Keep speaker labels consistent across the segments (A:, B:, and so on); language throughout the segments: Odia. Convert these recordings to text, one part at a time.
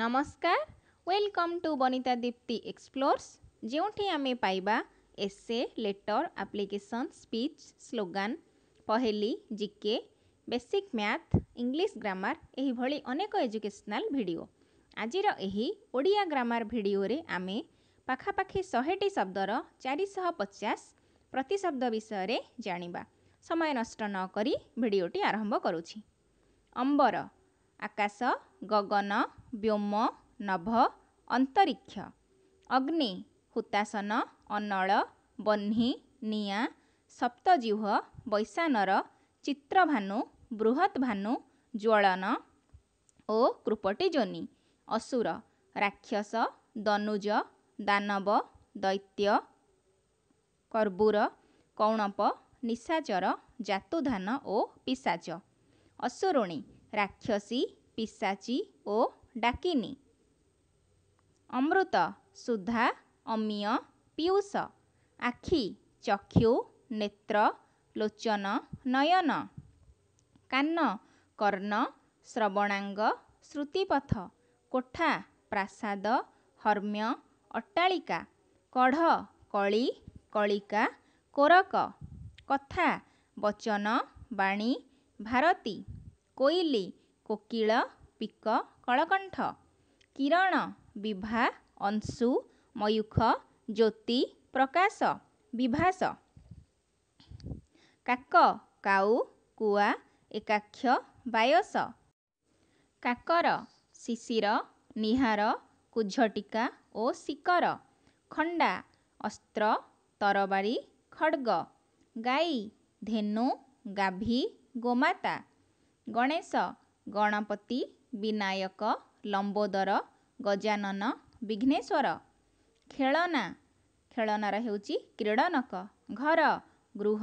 A: ନମସ୍କାର welcome to Banita Dipti explores ଯେଉଁଠି ଆମେ ପାଇବା essay letter application speech slogan ପହେଲି GK basic math English grammar ଏହିଭଳି ଅନେକ ଏଜୁକେସନାଲ୍ ଭିଡ଼ିଓ ଆଜିର ଏହି ଓଡ଼ିଆ ଗ୍ରାମାର ଭିଡ଼ିଓରେ ଆମେ ପାଖାପାଖି ଶହେଟି ଶବ୍ଦର ଚାରିଶହ ପଚାଶ ପ୍ରତିଶବ୍ଦ ବିଷୟରେ ଜାଣିବା ସମୟ ନଷ୍ଟ ନ କରି ଭିଡ଼ିଓଟି ଆରମ୍ଭ କରୁଛି ଅମ୍ବର ଆକାଶ ଗଗନ ବ୍ୟୋମ ନଭ ଅନ୍ତରୀକ୍ଷ ଅଗ୍ନି ହୁତାସନ ଅନଳ ବହ୍ନି ନିଆଁ ସପ୍ତଜିହ୍ୱ ବୈଶାନର ଚିତ୍ରଭାନୁ ଭାନୁ ଜ୍ୱଳନ ଓ କୃପଟି ଯୋନି ଅସୁର ରାକ୍ଷସ ଦନୁଜ ଦାନବ ଦୈତ୍ୟ କର୍ବୁର କୌଣପ ନିଶାଚର ଜାତୁଧାନ ଓ ପିଶାଚ ଅସୁରୁଣୀ ରାକ୍ଷସୀ ପିଶାଚୀ ଓ ଡାକିନି ଅମୃତ ସୁଧା ଅମୀୟ ପିୟୁଷ ଆଖି ଚକ୍ଷୁ ନେତ୍ର ଲୋଚନ ନୟନ କାନ କର୍ଣ୍ଣ ଶ୍ରବଣାଙ୍ଗ ଶ୍ରୁତିପଥ କୋଠା ପ୍ରାସାଦ ହର୍ମ୍ୟ ଅଟ୍ଟାଳିକା କଢ଼ କଳି କଳିକା କୋରକ କଥା ବଚନ ବାଣୀ ଭାରତୀ କୋଇଲି କୋକିଳ ପିକ କଳକଣ୍ଠ କିରଣ ବିଭା ଅଂଶୁ ମୟୁଖ ଜ୍ୟୋତି ପ୍ରକାଶ ବିଭାସ କାକ କାଉ କୁଆ ଏକାକ୍ଷ ବାୟସ କାକର ଶିଶିର ନିହାର କୁଜଟିକା ଓ ଶିକର ଖଣ୍ଡା ଅସ୍ତ୍ର ତରବାରୀ ଖଡ଼ଗ ଗାଈ ଧେନୁ ଗାଭି ଗୋମାତା ଗଣେଶ ଗଣପତି ବିନାୟକ ଲମ୍ବୋଦର ଗଜାନନ ବିଘ୍ନେଶ୍ୱର ଖେଳନା ଖେଳନାର ହେଉଛି କ୍ରୀଡ଼ନକ ଘର ଗୃହ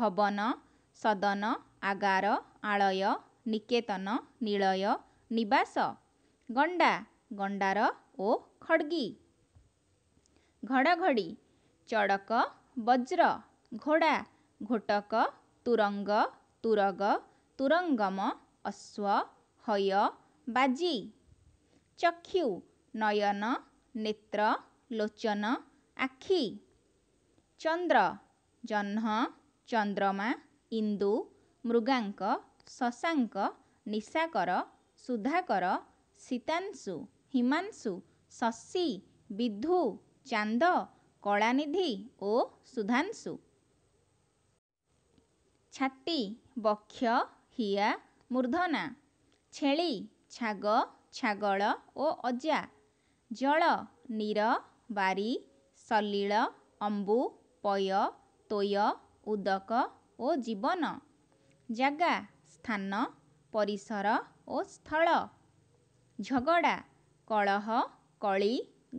A: ଭବନ ସଦନ ଆଗାର ଆଳୟ ନିକେତନ ନିଳୟ ନିବାସ ଗଣ୍ଡା ଗଣ୍ଡାର ଓ ଖଡ଼ଗୀ ଘଡ଼ଘଡ଼ି ଚଡ଼କ ବଜ୍ର ଘୋଡ଼ା ଘୋଟକ ତୁରଙ୍ଗ ତୁରଗ ତୁରଙ୍ଗମ ଅଶ୍ୱ ହୟ ବାଜି ଚକ୍ଷୁ ନୟନ ନେତ୍ର ଲୋଚନ ଆଖି ଚନ୍ଦ୍ର ଜହ୍ନ ଚନ୍ଦ୍ରମା ଇନ୍ଦୁ ମୃଗାଙ୍କ ଶଶାଙ୍କ ନିଶାକର ସୁଧାକର ସୀତାଂଶୁ ହିମାଂଶୁ ଶଶୀ ବିଧୁ ଚାନ୍ଦ କଳାନିଧି ଓ ସୁଧାଂଶୁ ଛାତି ବକ୍ଷ ହିଆ ମୂର୍ଦ୍ଧନା ଛେଳି ଛାଗ ଛାଗଳ ଓ ଅଜା ଜଳ ନୀର ବାରି ସଲିଳ ଅମ୍ବୁ ପୟ ତୋୟ ଉଦକ ଓ ଜୀବନ ଜାଗା ସ୍ଥାନ ପରିସର ଓ ସ୍ଥଳ ଝଗଡ଼ା କଳହ କଳି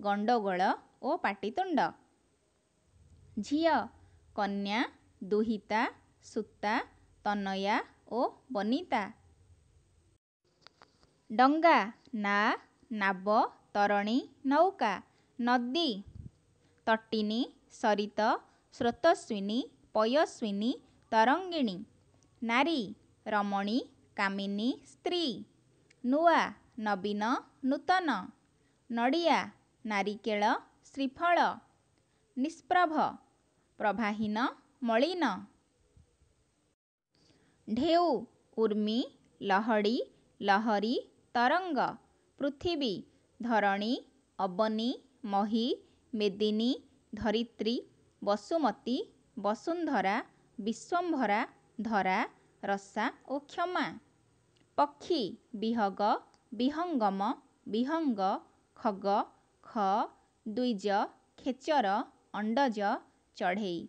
A: ଗଣ୍ଡଗୋଳ ଓ ପାଟିତୁଣ୍ଡ ଝିଅ କନ୍ୟା ଦୁହିତା ସୂତା ତନୟା ଓ ବନିତା ଡଙ୍ଗା ନା ନାବ ତରଣୀ ନୌକା ନଦୀ ତଟିନୀ ସରିତ ସ୍ରୋତସ୍ୱିନୀ ପୟସ୍ୱିନୀ ତରଙ୍ଗିଣୀ ନାରୀ ରମଣୀ କାମିନୀ ସ୍ତ୍ରୀ ନୂଆ ନବୀନ ନୂତନ ନଡ଼ିଆ ନାରିକେଳ ଶ୍ରୀଫଳ ନିଷ୍ପ୍ରଭ ପ୍ରଭାହୀନ ମଳିନ ଢେଉ ଉର୍ମି ଲହଡ଼ି ଲହରୀ ତରଙ୍ଗ ପୃଥିବୀ ଧରଣୀ ଅବନୀ ମହି ମେଦିନୀ ଧରିତ୍ରୀ ବସୁମତୀ ବସୁନ୍ଧରା ବିଶ୍ୱମ୍ଭରା ଧରା ରସା ଓ କ୍ଷମା ପକ୍ଷୀ ବିହଗ ବିହଙ୍ଗମ ବିହଙ୍ଗ ଖଗ ଖ ଦ୍ୱିଜ ଖେଚର ଅଣ୍ଡଜ ଚଢ଼େଇ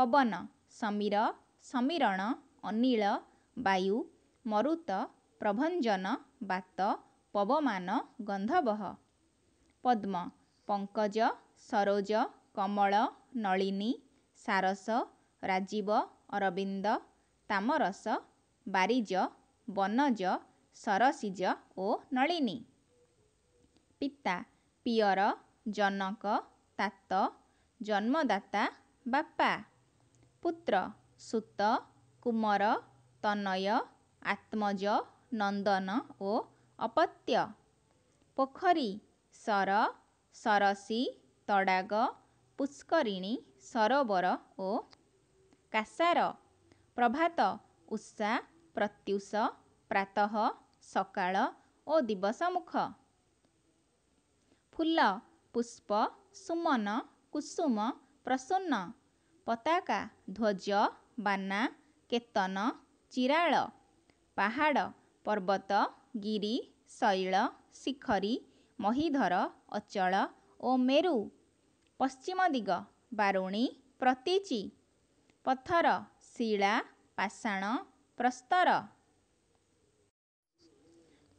A: ପବନ ସମୀର ସମୀରଣ ଅନିଳ ବାୟୁ ମରୁତ ପ୍ରଭଞ୍ଜନ ବାତ ପବମାନ ଗନ୍ଧବହ ପଦ୍ମ ପଙ୍କଜ ସରୋଜ କମଳ ନଳିନୀ ସାରସ ରାଜୀବ ଅରବିନ୍ଦ ତାମରସ ବାରିଜ ବନଜ ସରସିଜ ଓ ନଳିନୀ ପିତା ପିଅର ଜନକ ତାତ ଜନ୍ମଦାତା ବାପା ପୁତ୍ର ସୁତ କୁମର ତନୟ ଆତ୍ମଜ ନନ୍ଦନ ଓ ଅପତ୍ୟ ପୋଖରୀ ସର ସରସୀ ତଡ଼ାଗ ପୁଷ୍କରିଣୀ ସରୋବର ଓ କାସାର ପ୍ରଭାତ ଉଷା ପ୍ରତ୍ୟୁଷ ପ୍ରାତଃ ସକାଳ ଓ ଦିବସମୁଖ ଫୁଲ ପୁଷ୍ପ ସୁମନ କୁସୁମ ପ୍ରସୂନ ପତାକା ଧ୍ୱଜ ବାନା କେତନ ଚିରାଳ ପାହାଡ଼ ପର୍ବତ ଗିରି ଶୈଳ ଶିଖରୀ ମହୀଧର ଅଚଳ ଓ ମେରୁ ପଶ୍ଚିମ ଦିଗ ବାରୁଣୀ ପ୍ରତୀଚି ପଥର ଶିଳା ପାଷାଣ ପ୍ରସ୍ତର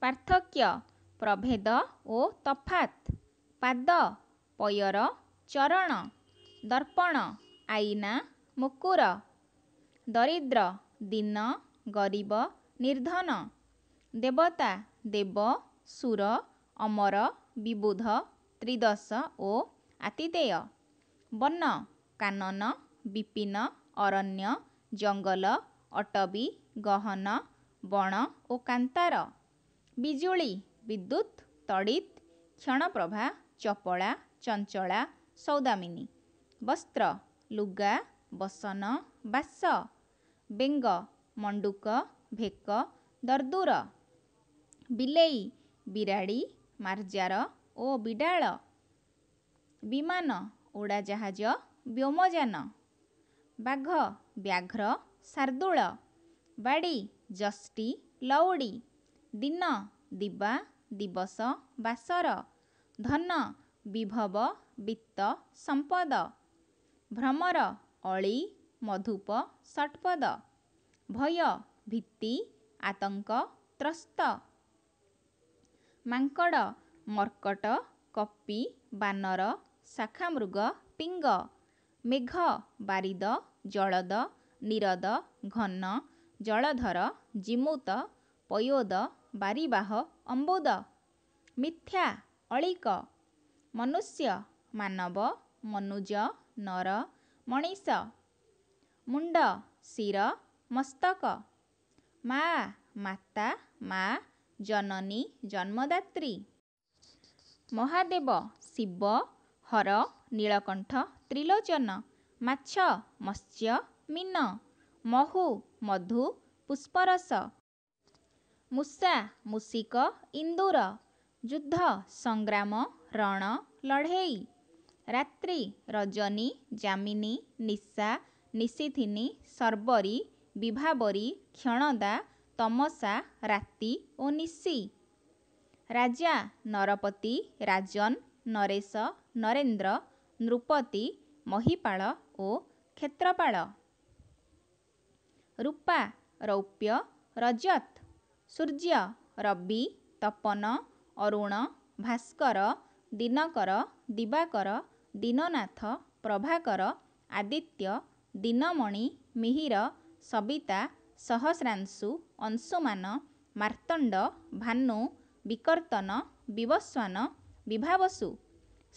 A: ପାର୍ଥକ୍ୟ ପ୍ରଭେଦ ଓ ତଫାତ୍ ପାଦ ପୟର ଚରଣ ଦର୍ପଣ ଆଇନା ମୁକୁର ଦରିଦ୍ର ଦିନ ଗରିବ ନିର୍ଦ୍ଧନ ଦେବତା ଦେବ ସୁର ଅମର ବିବୁଧ ତ୍ରିଦଶ ଓ ଆତିଦେୟ ବନ କାନନ ବିପିନ ଅରଣ୍ୟ ଜଙ୍ଗଲ ଅଟବୀ ଗହନ ବଣ ଓ କାନ୍ତାର ବିଜୁଳି ବିଦ୍ୟୁତ୍ ତଡ଼ିତ କ୍ଷଣପ୍ରଭା ଚପଳା ଚଞ୍ଚଳା ସୌଦାମିନୀ ବସ୍ତ୍ର ଲୁଗା ବସନ ବାସ ବେଙ୍ଗ ମଣ୍ଡୁକ ଭେକ ଦର୍ଦୁର ବିଲେଇ ବିରାଡ଼ି ମାର୍ଜାର ଓ ବିଡ଼ାଳ ବିମାନ ଉଡ଼ାଜାହାଜ ବ୍ୟୋମଯାନ ବାଘ ବ୍ୟାଘ୍ର ଶାର୍ଦ୍ଦୁଳ ବାଡ଼ି ଜଷ୍ଟି ଲଉଡ଼ି ଦିନ ଦିବା ଦିବସ ବାସର ଧନ ବିଭବ ବିତ୍ତ ସମ୍ପଦ ଭ୍ରମର ଅଳି ମଧୁପ ଷଟ୍ପଦ ଭୟ ଭୀତି ଆତଙ୍କ ତ୍ରସ୍ତ ମାଙ୍କଡ଼ ମର୍କଟ କପି ବାନର ଶାଖାମୃଗ ପିଙ୍ଗ ମେଘ ବାରିଦ ଜଳଦ ନିରଦ ଘନ ଜଳଧର ଜିମୁତ ପୟୋଦ ବାରିବାହ ଅମ୍ବୁଦ ମିଥ୍ୟା ଅଳିକ ମନୁଷ୍ୟ ମାନବ ମନୁଜ ନର ମଣିଷ ମୁଣ୍ଡ ଶିର ମସ୍ତକ ମା ମାତା ମା ଜନନୀ ଜନ୍ମଦାତ୍ରୀ ମହାଦେବ ଶିବ ହର ନୀଳକଣ୍ଠ ତ୍ରିଲୋଚନ ମାଛ ମତ୍ସ୍ୟ ମୀନ ମହୁ ମଧୁ ପୁଷ୍ପରସ ମୂଷା ମୂଷିକ ଇନ୍ଦୁର ଯୁଦ୍ଧ ସଂଗ୍ରାମ ରଣ ଲଢ଼େଇ ରାତ୍ରି ରଜନୀ ଯାମିନୀ ନିଶା ନିଶିଥିନୀ ସର୍ବରୀ ବିଭାବରୀ କ୍ଷଣଦା ତମସା ରାତି ଓ ନିଶି ରାଜା ନରପତି ରାଜନ ନରେଶ ନରେନ୍ଦ୍ର ନୃପତି ମହିପାଳ ଓ କ୍ଷେତ୍ରପାଳ ରୂପା ରୌପ୍ୟ ରଜତ ସୂର୍ଯ୍ୟ ରବି ତପନ ଅରୁଣ ଭାସ୍କର ଦିନକର ଦିବାକର ଦୀନନାଥ ପ୍ରଭାକର ଆଦିତ୍ୟ ଦିନମଣି ମିହିର ସବିତା ସହସ୍ରାଂଶୁ ଅଂଶୁମାନ ମାର୍ତ୍ତଣ୍ଡ ଭାନୁ ବିକର୍ତ୍ତନ ବିବସ୍ୱାନ ବିଭାବସୁ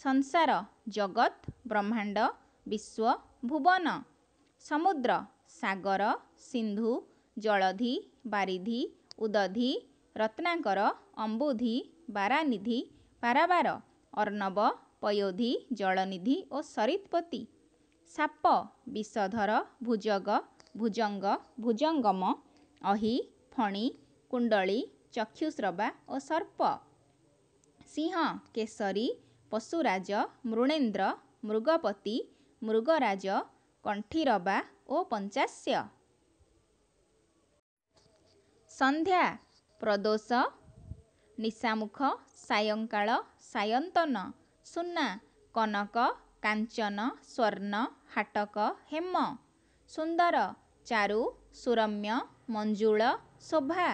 A: ସଂସାର ଜଗତ ବ୍ରହ୍ମାଣ୍ଡ ବିଶ୍ୱ ଭୁବନ ସମୁଦ୍ର ସାଗର ସିନ୍ଧୁ ଜଳଧି ବାରିଧି ଉଦଧି ରତ୍ନାକର ଅମ୍ବୁଧି ବାରାନିଧି ପାରାବାର ଅର୍ଣ୍ଣବ ପୟୋଧି ଜଳନିଧି ଓ ସରିତ୍ପତି ସାପ ବିଷଧର ଭୁଜଗ ଭୁଜଙ୍ଗ ଭୁଜଙ୍ଗମ ଅହି ଫଣି କୁଣ୍ଡଳୀ ଚକ୍ଷୁସ୍ରବା ଓ ସର୍ପ ସିଂହ କେଶରୀ ପଶୁରାଜ ମୃଣେନ୍ଦ୍ର ମୃଗପତି ମୃଗରାଜ କଣ୍ଠିରବା ଓ ପଞ୍ଚାଶ୍ୟ ସନ୍ଧ୍ୟା ପ୍ରଦୋଷ ନିଶାମୁଖ ସାୟଙ୍କାଳ ସାୟନ୍ତନ ସୁନା କନକ କାଞ୍ଚନ ସ୍ୱର୍ଣ୍ଣ ହାଟକ ହେମ ସୁନ୍ଦର ଚାରୁ ସୁରମ୍ୟ ମଞ୍ଜୁଳ ଶୋଭା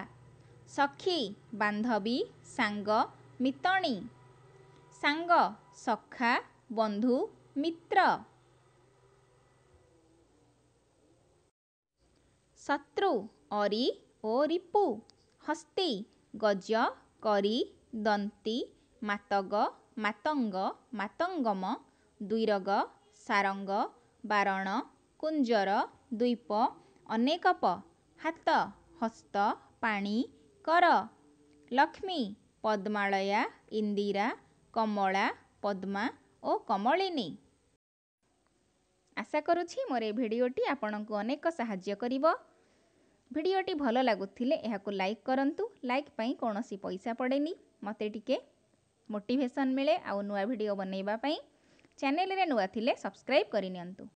A: ସଖୀ ବାନ୍ଧବୀ ସାଙ୍ଗ ମିତଣୀ ସାଙ୍ଗ ସଖା ବନ୍ଧୁ ମିତ୍ର ଶତ୍ରୁ ଅରି ଓ ରିପୁ ହସ୍ତି ଗଜ କରି ଦନ୍ତୀ ମାତଗ ମାତଙ୍ଗ ମାତଙ୍ଗମ ଦ୍ୱିରଗ ସାରଙ୍ଗ ବାରଣ କୁଞ୍ଜର ଦ୍ୱୀପ ଅନେକପ ହାତ ହସ୍ତ ପାଣି କର ଲକ୍ଷ୍ମୀ ପଦ୍ମାଳୟା ଇନ୍ଦିରା କମଳା ପଦ୍ମା ଓ କମଳିନୀ ଆଶା କରୁଛି ମୋର ଏ ଭିଡ଼ିଓଟି ଆପଣଙ୍କୁ ଅନେକ ସାହାଯ୍ୟ କରିବ ଭିଡ଼ିଓଟି ଭଲ ଲାଗୁଥିଲେ ଏହାକୁ ଲାଇକ୍ କରନ୍ତୁ ଲାଇକ୍ ପାଇଁ କୌଣସି ପଇସା ପଡ଼େନି ମୋତେ ଟିକେ ମୋଟିଭେସନ୍ ମିଳେ ଆଉ ନୂଆ ଭିଡ଼ିଓ ବନେଇବା ପାଇଁ ଚ୍ୟାନେଲରେ ନୂଆ ଥିଲେ ସବସ୍କ୍ରାଇବ୍ କରିନିଅନ୍ତୁ